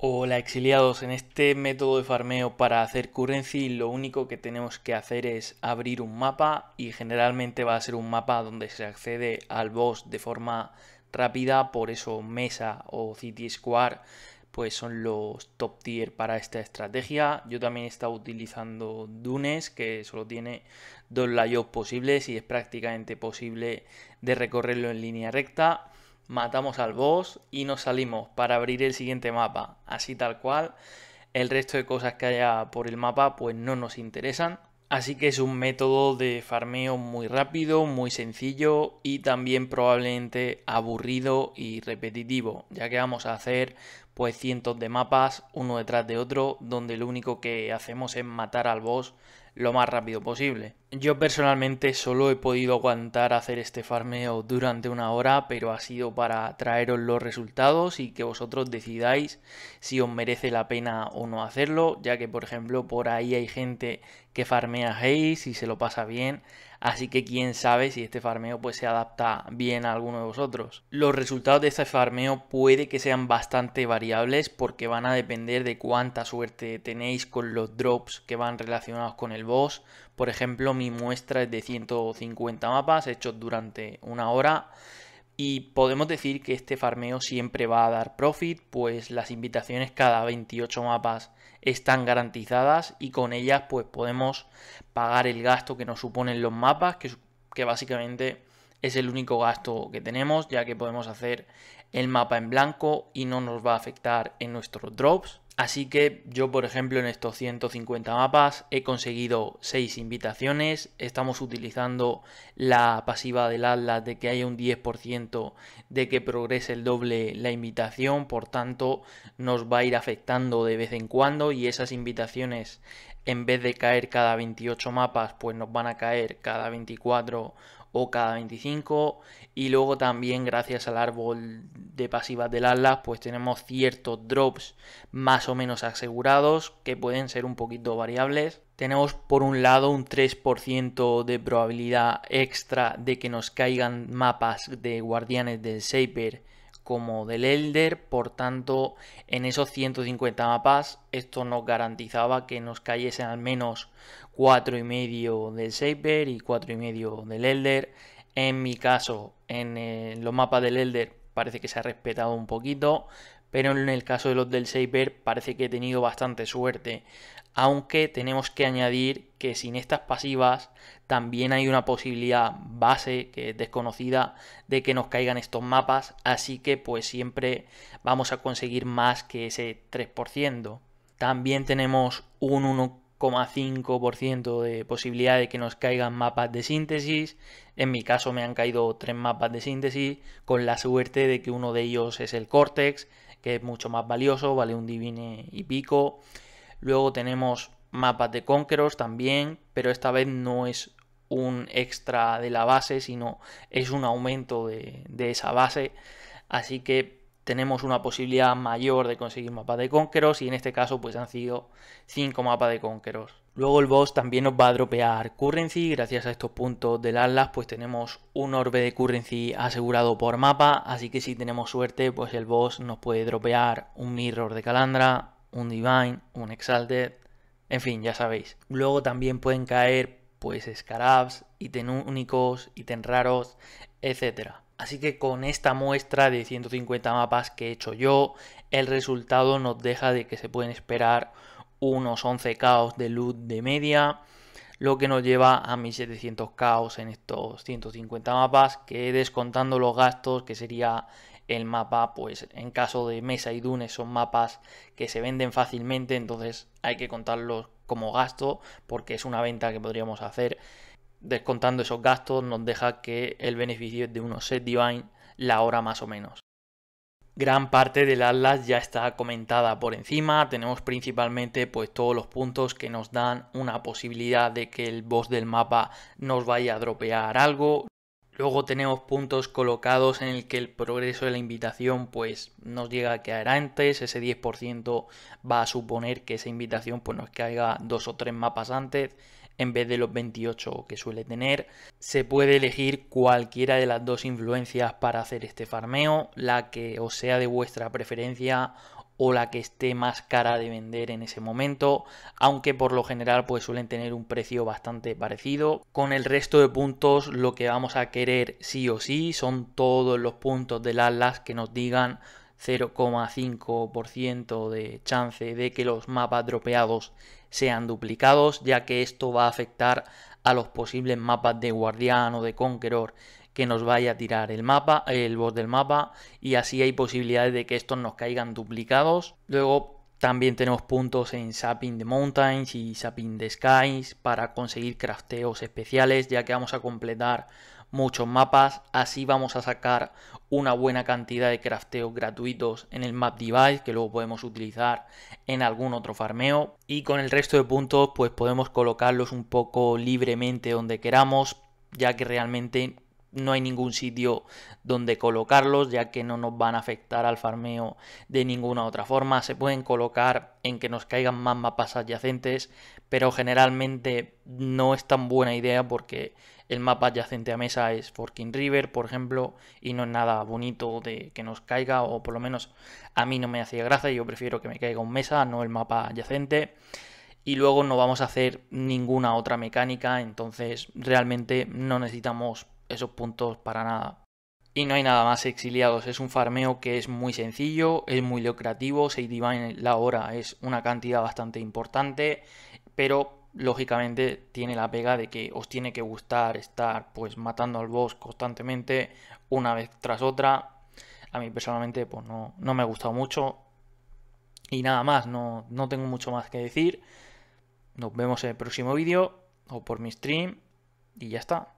Hola exiliados, en este método de farmeo para hacer currency lo único que tenemos que hacer es abrir un mapa y generalmente va a ser un mapa donde se accede al boss de forma rápida, por eso Mesa o City Square pues son los top tier para esta estrategia. Yo también he estado utilizando Dunes, que solo tiene dos layouts posibles y es prácticamente posible de recorrerlo en línea recta matamos al boss y nos salimos para abrir el siguiente mapa, así tal cual. El resto de cosas que haya por el mapa pues no nos interesan. Así que es un método de farmeo muy rápido, muy sencillo y también probablemente aburrido y repetitivo, ya que vamos a hacer pues cientos de mapas uno detrás de otro donde lo único que hacemos es matar al boss lo más rápido posible. Yo personalmente solo he podido aguantar hacer este farmeo durante una hora, pero ha sido para traeros los resultados y que vosotros decidáis si os merece la pena o no hacerlo, ya que por ejemplo por ahí hay gente que farmea y se lo pasa bien. Así que quién sabe si este farmeo pues se adapta bien a alguno de vosotros. Los resultados de este farmeo puede que sean bastante variables porque van a depender de cuánta suerte tenéis con los drops que van relacionados con el boss. Por ejemplo, mi muestra es de 150 mapas hechos durante una hora. Y podemos decir que este farmeo siempre va a dar profit, pues las invitaciones cada 28 mapas están garantizadas y con ellas pues podemos pagar el gasto que nos suponen los mapas, que, que básicamente es el único gasto que tenemos, ya que podemos hacer el mapa en blanco y no nos va a afectar en nuestros drops. Así que yo, por ejemplo, en estos 150 mapas he conseguido 6 invitaciones. Estamos utilizando la pasiva del Atlas de que haya un 10% de que progrese el doble la invitación. Por tanto, nos va a ir afectando de vez en cuando y esas invitaciones en vez de caer cada 28 mapas, pues nos van a caer cada 24 cada 25 y luego también gracias al árbol de pasivas del Atlas pues tenemos ciertos drops más o menos asegurados que pueden ser un poquito variables. Tenemos por un lado un 3% de probabilidad extra de que nos caigan mapas de guardianes del Shaper como del Elder, por tanto, en esos 150 mapas, esto nos garantizaba que nos cayesen al menos 4,5 del shaper y 4,5 del Elder. En mi caso, eh, en los mapas del Elder parece que se ha respetado un poquito, pero en el caso de los del Shaper parece que he tenido bastante suerte. Aunque tenemos que añadir que sin estas pasivas también hay una posibilidad base que es desconocida de que nos caigan estos mapas, así que pues siempre vamos a conseguir más que ese 3%. También tenemos un 1,5% de posibilidad de que nos caigan mapas de síntesis. En mi caso me han caído tres mapas de síntesis, con la suerte de que uno de ellos es el Cortex, que es mucho más valioso, vale un divine y pico. Luego tenemos mapas de conquerors también, pero esta vez no es un extra de la base, sino es un aumento de, de esa base. Así que tenemos una posibilidad mayor de conseguir mapas de Conqueros y en este caso pues han sido 5 mapas de Conqueros. Luego el boss también nos va a dropear currency, gracias a estos puntos del Atlas pues tenemos un orbe de currency asegurado por mapa, así que si tenemos suerte pues el boss nos puede dropear un mirror de calandra, un divine, un exalted, en fin ya sabéis. Luego también pueden caer pues scarabs, ítem únicos, ítem raros, etcétera. Así que con esta muestra de 150 mapas que he hecho yo, el resultado nos deja de que se pueden esperar unos 11 caos de loot de media, lo que nos lleva a 1700 caos en estos 150 mapas, que descontando los gastos, que sería el mapa, pues en caso de Mesa y Dune son mapas que se venden fácilmente, entonces hay que contarlos como gasto, porque es una venta que podríamos hacer descontando esos gastos nos deja que el beneficio es de unos set divine la hora más o menos. Gran parte del Atlas ya está comentada por encima, tenemos principalmente pues todos los puntos que nos dan una posibilidad de que el boss del mapa nos vaya a dropear algo. Luego tenemos puntos colocados en el que el progreso de la invitación pues nos llega a caer antes, ese 10% va a suponer que esa invitación pues nos caiga dos o tres mapas antes, en vez de los 28 que suele tener. Se puede elegir cualquiera de las dos influencias para hacer este farmeo, la que os sea de vuestra preferencia o la que esté más cara de vender en ese momento, aunque por lo general pues suelen tener un precio bastante parecido. Con el resto de puntos lo que vamos a querer sí o sí son todos los puntos del Atlas que nos digan 0,5% de chance de que los mapas dropeados sean duplicados, ya que esto va a afectar a los posibles mapas de Guardián o de Conqueror que nos vaya a tirar el mapa, el boss del mapa, y así hay posibilidades de que estos nos caigan duplicados. Luego también tenemos puntos en Sapping the Mountains y Sapping the Skies para conseguir crafteos especiales, ya que vamos a completar muchos mapas, así vamos a sacar una buena cantidad de crafteos gratuitos en el map device que luego podemos utilizar en algún otro farmeo y con el resto de puntos pues podemos colocarlos un poco libremente donde queramos ya que realmente no hay ningún sitio donde colocarlos ya que no nos van a afectar al farmeo de ninguna otra forma se pueden colocar en que nos caigan más mapas adyacentes pero generalmente no es tan buena idea porque el mapa adyacente a mesa es Forking River, por ejemplo, y no es nada bonito de que nos caiga, o por lo menos a mí no me hacía gracia, yo prefiero que me caiga un mesa, no el mapa adyacente. Y luego no vamos a hacer ninguna otra mecánica, entonces realmente no necesitamos esos puntos para nada. Y no hay nada más exiliados, es un farmeo que es muy sencillo, es muy lucrativo, 6 divine la hora es una cantidad bastante importante, pero lógicamente tiene la pega de que os tiene que gustar estar pues matando al boss constantemente una vez tras otra. A mí personalmente pues no, no me ha gustado mucho. Y nada más, no, no tengo mucho más que decir. Nos vemos en el próximo vídeo o por mi stream y ya está.